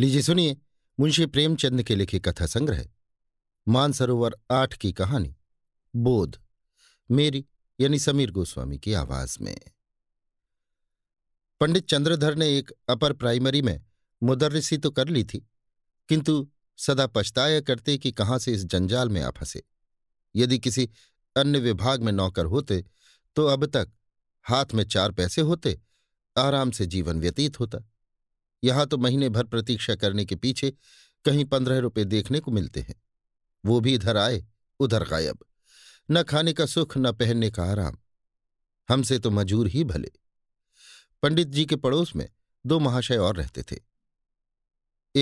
लीजिए सुनिए मुंशी प्रेमचंद के लिखे कथा संग्रह मानसरोवर आठ की कहानी बोध मेरी यानी समीर गोस्वामी की आवाज में पंडित चंद्रधर ने एक अपर प्राइमरी में मुदर्रसी तो कर ली थी किंतु सदा पछताया करते कि कहाँ से इस जंजाल में आ फंसे यदि किसी अन्य विभाग में नौकर होते तो अब तक हाथ में चार पैसे होते आराम से जीवन व्यतीत होता यहां तो महीने भर प्रतीक्षा करने के पीछे कहीं पंद्रह रुपए देखने को मिलते हैं वो भी इधर आए उधर गायब न खाने का सुख न पहनने का आराम हमसे तो मजूर ही भले पंडित जी के पड़ोस में दो महाशय और रहते थे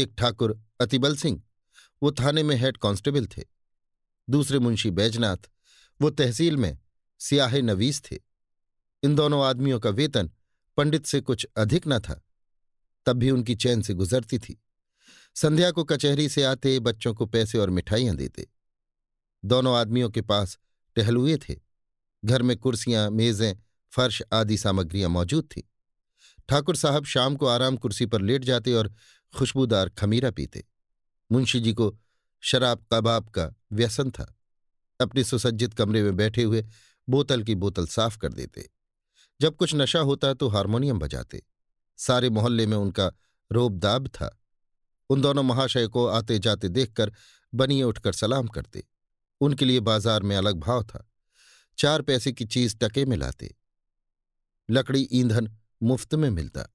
एक ठाकुर अतिबल सिंह वो थाने में हेड कांस्टेबल थे दूसरे मुंशी बैजनाथ वो तहसील में सियाहे नवीस थे इन दोनों आदमियों का वेतन पंडित से कुछ अधिक न था तब भी उनकी चैन से गुजरती थी संध्या को कचहरी से आते बच्चों को पैसे और मिठाइयां देते दोनों आदमियों के पास टहलुए थे घर में कुर्सियां मेजें फर्श आदि सामग्रियां मौजूद थी ठाकुर साहब शाम को आराम कुर्सी पर लेट जाते और खुशबूदार खमीरा पीते मुंशी जी को शराब कबाब का व्यसन था अपने सुसज्जित कमरे में बैठे हुए बोतल की बोतल साफ कर देते जब कुछ नशा होता तो हारमोनियम बजाते सारे मोहल्ले में उनका रोबदाब था उन दोनों महाशय को आते जाते देखकर बनिए उठकर सलाम करते उनके लिए बाजार में अलग भाव था चार पैसे की चीज टके में लाते लकड़ी ईंधन मुफ्त में मिलता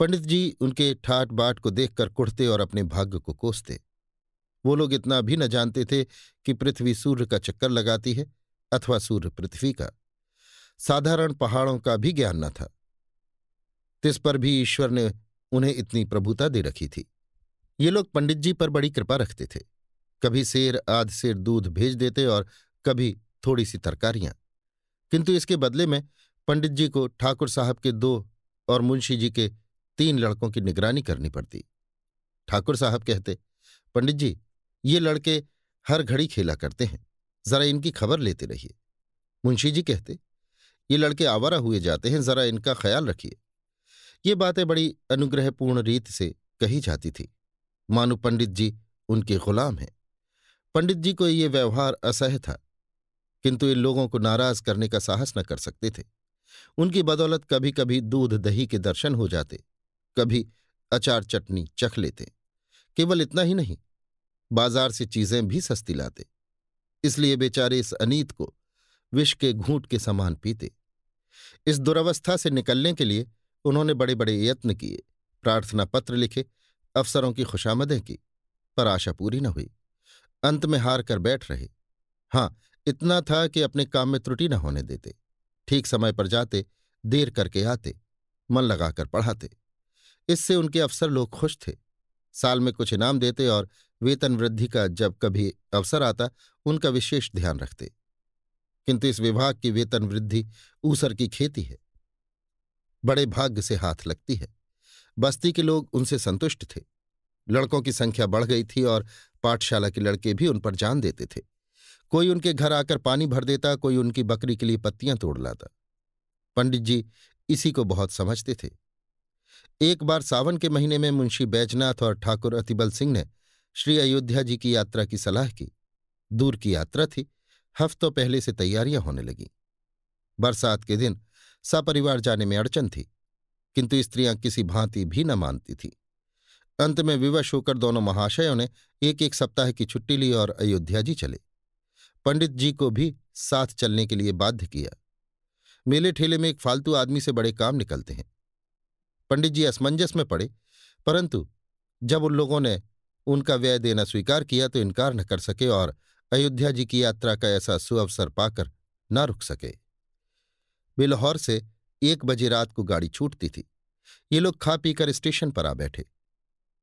पंडित जी उनके ठाट बाट को देखकर कुढ़ते और अपने भाग्य को कोसते वो लोग इतना भी न जानते थे कि पृथ्वी सूर्य का चक्कर लगाती है अथवा सूर्य पृथ्वी का साधारण पहाड़ों का भी ज्ञान न था तिस पर भी ईश्वर ने उन्हें इतनी प्रभुता दे रखी थी ये लोग पंडित जी पर बड़ी कृपा रखते थे कभी शेर आध शेर दूध भेज देते और कभी थोड़ी सी तरकारियां किंतु इसके बदले में पंडित जी को ठाकुर साहब के दो और मुंशी जी के तीन लड़कों की निगरानी करनी पड़ती ठाकुर साहब कहते पंडित जी ये लड़के हर घड़ी खेला करते हैं जरा इनकी खबर लेते रहिए मुंशी जी कहते ये लड़के आवारा हुए जाते हैं जरा इनका ख्याल रखिए ये बातें बड़ी अनुग्रहपूर्ण रीत से कही जाती थी मानो पंडित जी उनके गुलाम हैं पंडित जी को ये व्यवहार असह्य था किंतु इन लोगों को नाराज करने का साहस न कर सकते थे उनकी बदौलत कभी कभी दूध दही के दर्शन हो जाते कभी अचार चटनी चख लेते केवल इतना ही नहीं बाजार से चीजें भी सस्ती लाते इसलिए बेचारे इस अनीत को विष के घूंट के समान पीते इस दुर्वस्था से निकलने के लिए तो उन्होंने बड़े बड़े यत्न किए प्रार्थना पत्र लिखे अफसरों की खुशामदें की पर आशा पूरी न हुई अंत में हार कर बैठ रहे हाँ इतना था कि अपने काम में त्रुटि न होने देते ठीक समय पर जाते देर करके आते मन लगाकर पढ़ाते इससे उनके अफसर लोग खुश थे साल में कुछ इनाम देते और वेतन वृद्धि का जब कभी अवसर आता उनका विशेष ध्यान रखते किंतु इस विभाग की वेतन वृद्धि ऊसर की खेती है बड़े भाग्य से हाथ लगती है बस्ती के लोग उनसे संतुष्ट थे लड़कों की संख्या बढ़ गई थी और पाठशाला के लड़के भी उन पर जान देते थे कोई उनके घर आकर पानी भर देता कोई उनकी बकरी के लिए पत्तियां तोड़ लाता पंडित जी इसी को बहुत समझते थे एक बार सावन के महीने में मुंशी बैजनाथ और ठाकुर अतिबल सिंह ने श्री अयोध्या जी की यात्रा की सलाह की दूर की यात्रा थी हफ्तों पहले से तैयारियां होने लगीं बरसात के दिन सपरिवार जाने में अड़चन थी किंतु स्त्रियां किसी भांति भी न मानती थीं अंत में विवश होकर दोनों महाशयों ने एक एक सप्ताह की छुट्टी ली और अयोध्या जी चले पंडित जी को भी साथ चलने के लिए बाध्य किया मेले ठेले में एक फालतू आदमी से बड़े काम निकलते हैं पंडित जी असमंजस में पड़े परंतु जब उन लोगों ने उनका व्यय देना स्वीकार किया तो इनकार न कर सके और अयोध्या जी की यात्रा का ऐसा सुअवसर पाकर न रुक सके वे लाहौर से एक बजे रात को गाड़ी छूटती थी ये लोग खा पीकर स्टेशन पर आ बैठे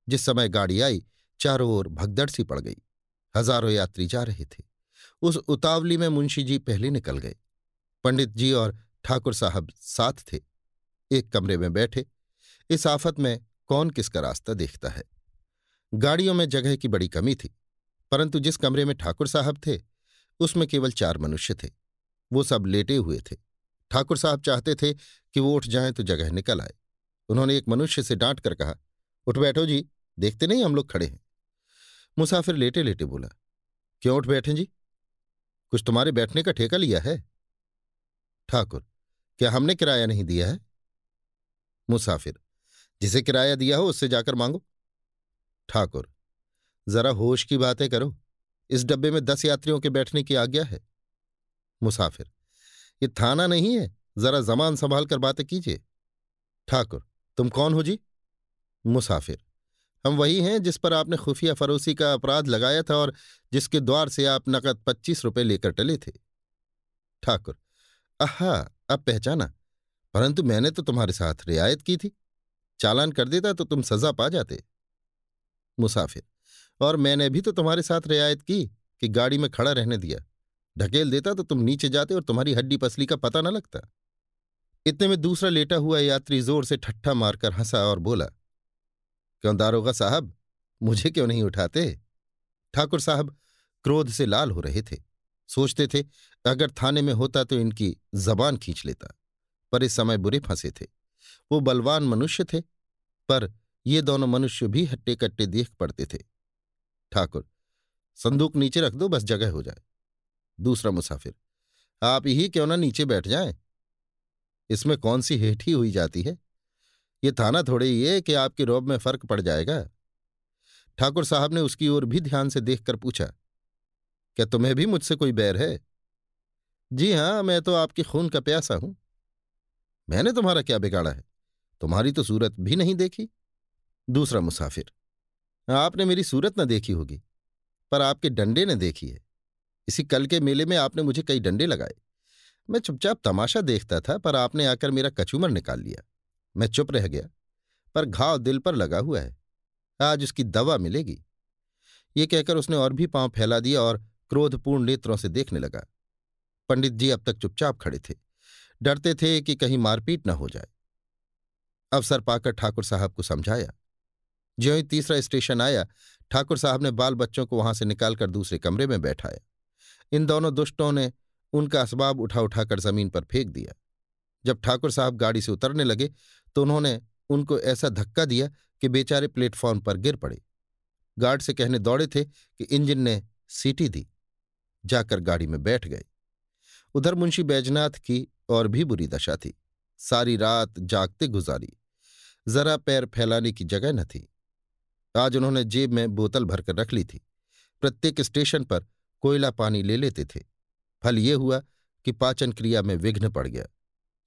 जिस समय गाड़ी आई चारों ओर भगदड़ सी पड़ गई हजारों यात्री जा रहे थे उस उतावली में मुंशी जी पहले निकल गए पंडित जी और ठाकुर साहब साथ थे एक कमरे में बैठे इस आफत में कौन किसका रास्ता देखता है गाड़ियों में जगह की बड़ी कमी थी परंतु जिस कमरे में ठाकुर साहब थे उसमें केवल चार मनुष्य थे वो सब लेटे हुए थे ठाकुर साहब चाहते थे कि वो उठ जाए तो जगह निकल आए उन्होंने एक मनुष्य से डांट कर कहा उठ बैठो जी देखते नहीं हम लोग खड़े हैं मुसाफिर लेटे लेटे बोला क्यों उठ बैठे जी कुछ तुम्हारे बैठने का ठेका लिया है ठाकुर क्या हमने किराया नहीं दिया है मुसाफिर जिसे किराया दिया हो उससे जाकर मांगो ठाकुर जरा होश की बातें करो इस डब्बे में दस यात्रियों के बैठने की आज्ञा है मुसाफिर ये थाना नहीं है जरा जमान संभाल कर बातें कीजिए ठाकुर तुम कौन हो जी मुसाफिर हम वही हैं जिस पर आपने खुफिया फरोसी का अपराध लगाया था और जिसके द्वार से आप नकद पच्चीस रुपए लेकर टले थे ठाकुर अहा अब पहचाना परंतु मैंने तो तुम्हारे साथ रियायत की थी चालान कर देता तो तुम सजा पा जाते मुसाफिर और मैंने भी तो तुम्हारे साथ रियायत की कि गाड़ी में खड़ा रहने दिया ढकेल देता तो तुम नीचे जाते और तुम्हारी हड्डी पसली का पता न लगता इतने में दूसरा लेटा हुआ यात्री जोर से ठट्ठा मारकर हंसा और बोला क्यों दारोगा साहब मुझे क्यों नहीं उठाते ठाकुर साहब क्रोध से लाल हो रहे थे सोचते थे अगर थाने में होता तो इनकी जबान खींच लेता पर इस समय बुरे फंसे थे वो बलवान मनुष्य थे पर ये दोनों मनुष्य भी हट्टे कट्टे देख पड़ते थे ठाकुर संदूक नीचे रख दो बस जगह हो जाए दूसरा मुसाफिर आप ही क्यों ना नीचे बैठ जाएं इसमें कौन सी हेठी हुई जाती है ये थाना थोड़े ही है कि आपके रौब में फर्क पड़ जाएगा ठाकुर साहब ने उसकी ओर भी ध्यान से देखकर पूछा क्या तुम्हें भी मुझसे कोई बैर है जी हाँ मैं तो आपके खून का प्यासा हूं मैंने तुम्हारा क्या बिगाड़ा है तुम्हारी तो सूरत भी नहीं देखी दूसरा मुसाफिर आपने मेरी सूरत न देखी होगी पर आपके डंडे ने देखी है इसी कल के मेले में आपने मुझे कई डंडे लगाए मैं चुपचाप तमाशा देखता था पर आपने आकर मेरा कचूमर निकाल लिया मैं चुप रह गया पर घाव दिल पर लगा हुआ है आज उसकी दवा मिलेगी ये कहकर उसने और भी पांव फैला दिया और क्रोधपूर्ण नेत्रों से देखने लगा पंडित जी अब तक चुपचाप खड़े थे डरते थे कि कहीं मारपीट न हो जाए अवसर पाकर ठाकुर साहब को समझाया ज्यों ही तीसरा स्टेशन आया ठाकुर साहब ने बाल बच्चों को वहां से निकालकर दूसरे कमरे में बैठाया इन दोनों दुष्टों ने उनका असबाब उठा उठाकर जमीन पर फेंक दिया जब ठाकुर साहब गाड़ी से उतरने लगे तो उन्होंने उनको ऐसा धक्का दिया कि बेचारे प्लेटफॉर्म पर गिर पड़े गार्ड से कहने दौड़े थे कि इंजन ने सीटी दी जाकर गाड़ी में बैठ गए उधर मुंशी बैजनाथ की और भी बुरी दशा थी सारी रात जागते गुजारी जरा पैर फैलाने की जगह न थी आज उन्होंने जेब में बोतल भरकर रख ली थी प्रत्येक स्टेशन पर कोयला पानी ले लेते थे फल ये हुआ कि पाचन क्रिया में विघ्न पड़ गया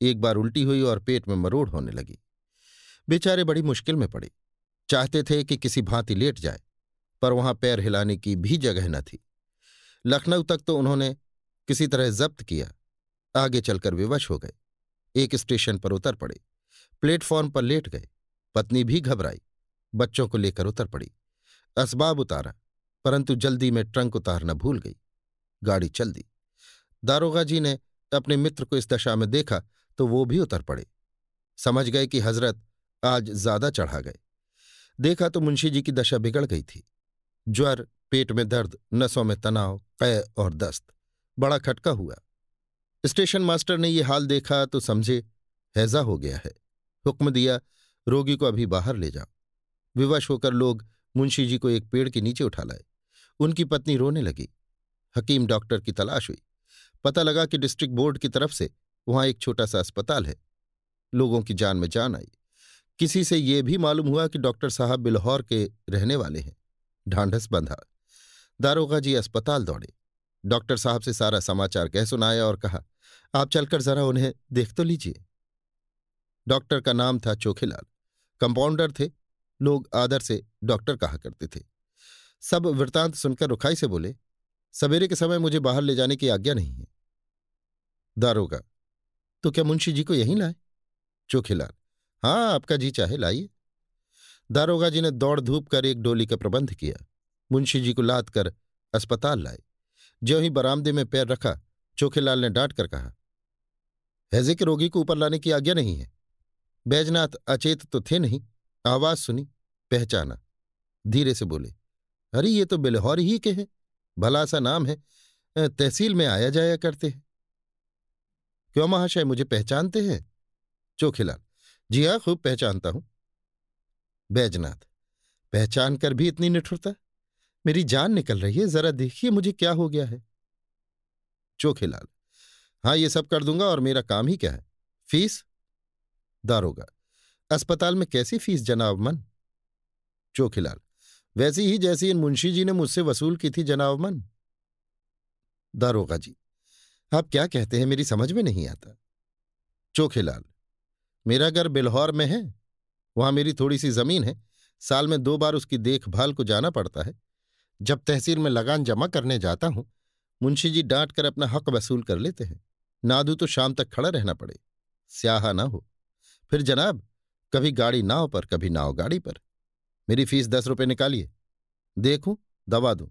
एक बार उल्टी हुई और पेट में मरोड़ होने लगी बेचारे बड़ी मुश्किल में पड़े चाहते थे कि किसी भांति लेट जाए पर वहां पैर हिलाने की भी जगह न थी लखनऊ तक तो उन्होंने किसी तरह जब्त किया आगे चलकर विवश हो गए एक स्टेशन पर उतर पड़े प्लेटफॉर्म पर लेट गए पत्नी भी घबराई बच्चों को लेकर उतर पड़ी असबाब उतारा परंतु जल्दी में ट्रंक उतारना भूल गई गाड़ी चल दी दारोगा जी ने अपने मित्र को इस दशा में देखा तो वो भी उतर पड़े समझ गए कि हजरत आज ज्यादा चढ़ा गए देखा तो मुंशी जी की दशा बिगड़ गई थी ज्वर पेट में दर्द नसों में तनाव कै और दस्त बड़ा खटका हुआ स्टेशन मास्टर ने ये हाल देखा तो समझे हैजा हो गया है हुक्म दिया रोगी को अभी बाहर ले जाओ विवश होकर लोग मुंशी जी को एक पेड़ के नीचे उठा लाए उनकी पत्नी रोने लगी हकीम डॉक्टर की तलाश हुई पता लगा कि डिस्ट्रिक्ट बोर्ड की तरफ से वहां एक छोटा सा अस्पताल है लोगों की जान में जान आई किसी से ये भी मालूम हुआ कि डॉक्टर साहब बिलहौर के रहने वाले हैं ढांढस बंधा दारोगा जी अस्पताल दौड़े डॉक्टर साहब से सारा समाचार कह सुनाया और कहा आप चलकर जरा उन्हें देख तो लीजिए डॉक्टर का नाम था चोखेलाल कंपाउंडर थे लोग आदर से डॉक्टर कहा करते थे सब वृतांत सुनकर रुखाई से बोले सवेरे के समय मुझे बाहर ले जाने की आज्ञा नहीं है दारोगा तो क्या मुंशी जी को यहीं लाए चोखिलाल हाँ आपका जी चाहे लाइए दारोगा जी ने दौड़ धूप कर एक डोली का प्रबंध किया मुंशी जी को लाद कर अस्पताल लाए ज्यों ही बरामदे में पैर रखा चोखेलाल ने डांट कर कहा हैजे के रोगी को ऊपर लाने की आज्ञा नहीं है बैजनाथ अचेत तो थे नहीं आवाज सुनी पहचाना धीरे से बोले अरे ये तो बिलहौर ही के हैं भला सा नाम है तहसील में आया जाया करते हैं क्यों महाशय मुझे पहचानते हैं चोखिलाल जी हाँ खूब पहचानता हूं बैजनाथ पहचान कर भी इतनी निठुरता मेरी जान निकल रही है जरा देखिए मुझे क्या हो गया है चोखिलाल हाँ ये सब कर दूंगा और मेरा काम ही क्या है फीस दारोगा अस्पताल में कैसी फीस जनाब मन चोखिलाल वैसी ही जैसी इन मुंशी जी ने मुझसे वसूल की थी जनाब मन दारोगा जी आप क्या कहते हैं मेरी समझ में नहीं आता चोखेलाल मेरा घर बिल्हौर में है वहां मेरी थोड़ी सी जमीन है साल में दो बार उसकी देखभाल को जाना पड़ता है जब तहसील में लगान जमा करने जाता हूं मुंशी जी डांट कर अपना हक वसूल कर लेते हैं नादू तो शाम तक खड़ा रहना पड़े स्याहा ना हो फिर जनाब कभी गाड़ी नाव पर कभी नाव गाड़ी पर मेरी फीस दस रुपये निकालिए देखूं दवा दूं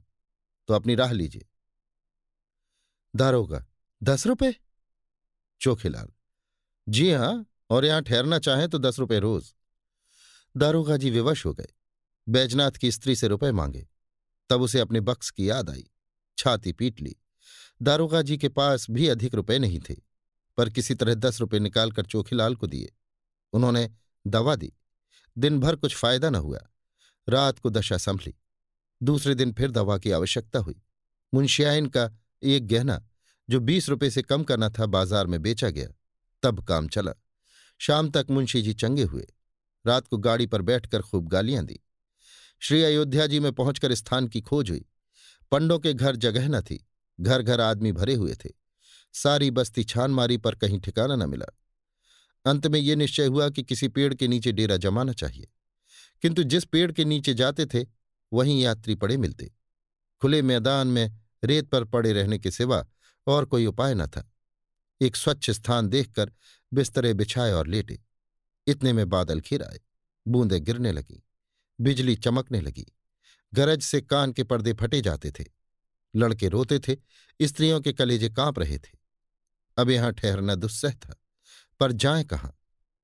तो अपनी राह लीजिए दारोगा दस रुपये चोखीलाल जी हाँ और यहां ठहरना चाहें तो दस रुपये रोज दारोगा जी विवश हो गए बैजनाथ की स्त्री से रुपए मांगे तब उसे अपने बक्स की याद आई छाती पीट ली दारोगा जी के पास भी अधिक रुपए नहीं थे पर किसी तरह दस रुपये निकालकर चोखीलाल को दिए उन्होंने दवा दी दिन भर कुछ फायदा न हुआ रात को दशा संभली दूसरे दिन फिर दवा की आवश्यकता हुई मुंशियाइन का एक गहना जो बीस रुपए से कम करना था बाजार में बेचा गया तब काम चला शाम तक मुंशी जी चंगे हुए रात को गाड़ी पर बैठकर खूब गालियां दी श्री अयोध्या जी में पहुंचकर स्थान की खोज हुई पंडों के घर जगह न थी घर घर आदमी भरे हुए थे सारी बस्ती छान मारी पर कहीं ठिकाना न मिला अंत में ये निश्चय हुआ कि किसी पेड़ के नीचे डेरा जमाना चाहिए किंतु जिस पेड़ के नीचे जाते थे वहीं यात्री पड़े मिलते खुले मैदान में रेत पर पड़े रहने के सिवा और कोई उपाय न था एक स्वच्छ स्थान देखकर बिस्तरे बिछाए और लेटे इतने में बादल खिर आए बूंदे गिरने लगीं बिजली चमकने लगी गरज से कान के पर्दे फटे जाते थे लड़के रोते थे स्त्रियों के कलेजे कांप रहे थे अब यहां ठहरना दुस्सह था पर जाए कहाँ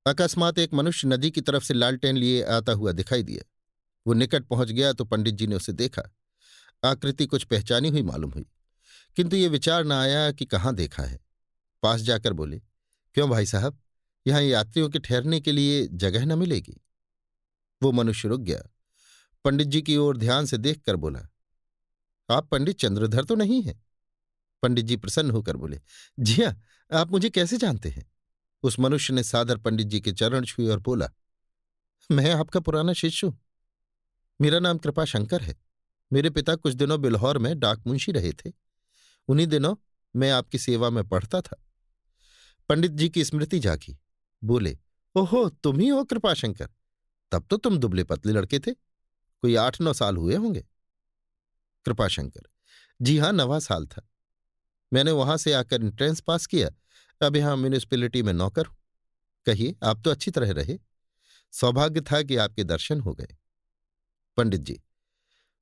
अकस्मात एक मनुष्य नदी की तरफ से लालटेन लिए आता हुआ दिखाई दिया वो निकट पहुंच गया तो पंडित जी ने उसे देखा आकृति कुछ पहचानी हुई मालूम हुई किंतु ये विचार न आया कि कहाँ देखा है पास जाकर बोले क्यों भाई साहब यहाँ यात्रियों के ठहरने के लिए जगह न मिलेगी वो मनुष्य रुक गया पंडित जी की ओर ध्यान से देखकर बोला आप पंडित चंद्रधर तो नहीं हैं पंडित जी प्रसन्न होकर बोले जी हाँ आप मुझे कैसे जानते हैं उस मनुष्य ने सादर पंडित जी के चरण छुए और बोला मैं आपका पुराना शिष्य हूं मेरा नाम कृपाशंकर है मेरे पिता कुछ दिनों बिल्हौर में डाक मुंशी रहे थे उन्हीं दिनों मैं आपकी सेवा में पढ़ता था पंडित जी की स्मृति जागी बोले ओहो तुम ही हो कृपाशंकर तब तो तुम दुबले पतले लड़के थे कोई आठ नौ साल हुए होंगे कृपाशंकर जी हां नवा साल था मैंने वहां से आकर एंट्रेंस पास किया अब यहां म्यूनिसिपैलिटी में नौकर हूं कहिए आप तो अच्छी तरह रहे सौभाग्य था कि आपके दर्शन हो गए पंडित जी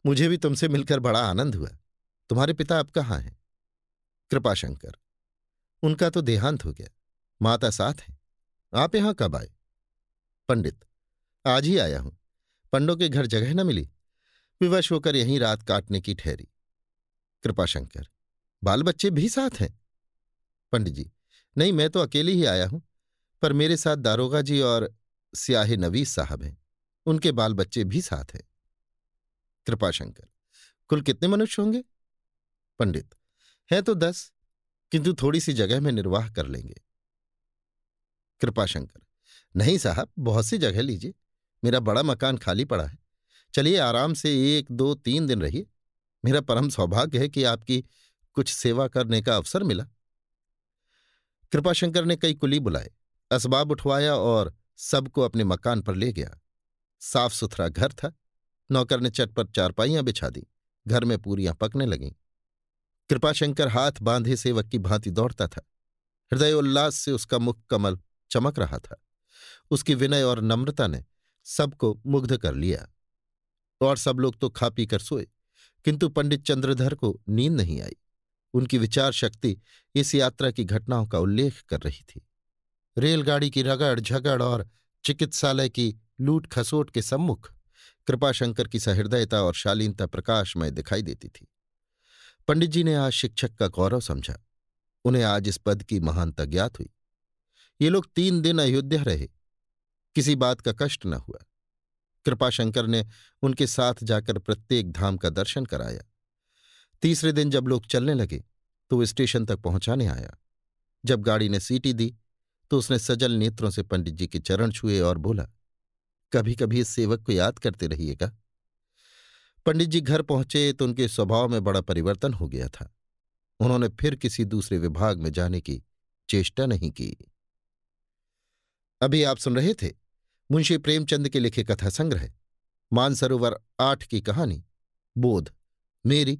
मुझे भी तुमसे मिलकर बड़ा आनंद हुआ तुम्हारे पिता अब कहाँ हैं कृपाशंकर उनका तो देहांत हो गया माता साथ हैं आप यहां कब आए पंडित आज ही आया हूं पंडों के घर जगह न मिली विवश होकर यहीं रात काटने की ठहरी कृपाशंकर बाल बच्चे भी साथ हैं पंडित जी नहीं मैं तो अकेले ही आया हूं पर मेरे साथ दारोगा जी और स्याहे नवीस साहब हैं उनके बाल बच्चे भी साथ हैं कृपाशंकर कुल कितने मनुष्य होंगे पंडित हैं तो दस किंतु थोड़ी सी जगह में निर्वाह कर लेंगे कृपाशंकर नहीं साहब बहुत सी जगह लीजिए मेरा बड़ा मकान खाली पड़ा है चलिए आराम से एक दो तीन दिन रहिए मेरा परम सौभाग्य है कि आपकी कुछ सेवा करने का अवसर मिला कृपाशंकर ने कई कुली बुलाए असबाब उठवाया और सबको अपने मकान पर ले गया साफ सुथरा घर था नौकर ने चट पर चारपाइयां बिछा दी घर में पूरियां पकने लगीं कृपाशंकर हाथ बांधे सेवक की भांति दौड़ता था हृदय उल्लास से उसका मुख कमल चमक रहा था उसकी विनय और नम्रता ने सबको मुग्ध कर लिया और सब लोग तो खा पी कर सोए किंतु पंडित चंद्रधर को नींद नहीं आई उनकी विचार शक्ति इस यात्रा की घटनाओं का उल्लेख कर रही थी रेलगाड़ी की रगड़ झगड़ और चिकित्सालय की लूट खसोट के सम्मुख कृपाशंकर की सहृदयता और शालीनता प्रकाशमय दिखाई देती थी पंडित जी ने आज शिक्षक का गौरव समझा उन्हें आज इस पद की महानता ज्ञात हुई ये लोग तीन दिन अयोध्या रहे किसी बात का कष्ट न हुआ कृपाशंकर ने उनके साथ जाकर प्रत्येक धाम का दर्शन कराया तीसरे दिन जब लोग चलने लगे तो वो स्टेशन तक पहुंचाने आया जब गाड़ी ने सीटी दी तो उसने सजल नेत्रों से पंडित जी के चरण छुए और बोला कभी कभी इस सेवक को याद करते रहिएगा पंडित जी घर पहुंचे तो उनके स्वभाव में बड़ा परिवर्तन हो गया था उन्होंने फिर किसी दूसरे विभाग में जाने की चेष्टा नहीं की अभी आप सुन रहे थे मुंशी प्रेमचंद के लिखे कथा संग्रह मानसरोवर आठ की कहानी बोध मेरी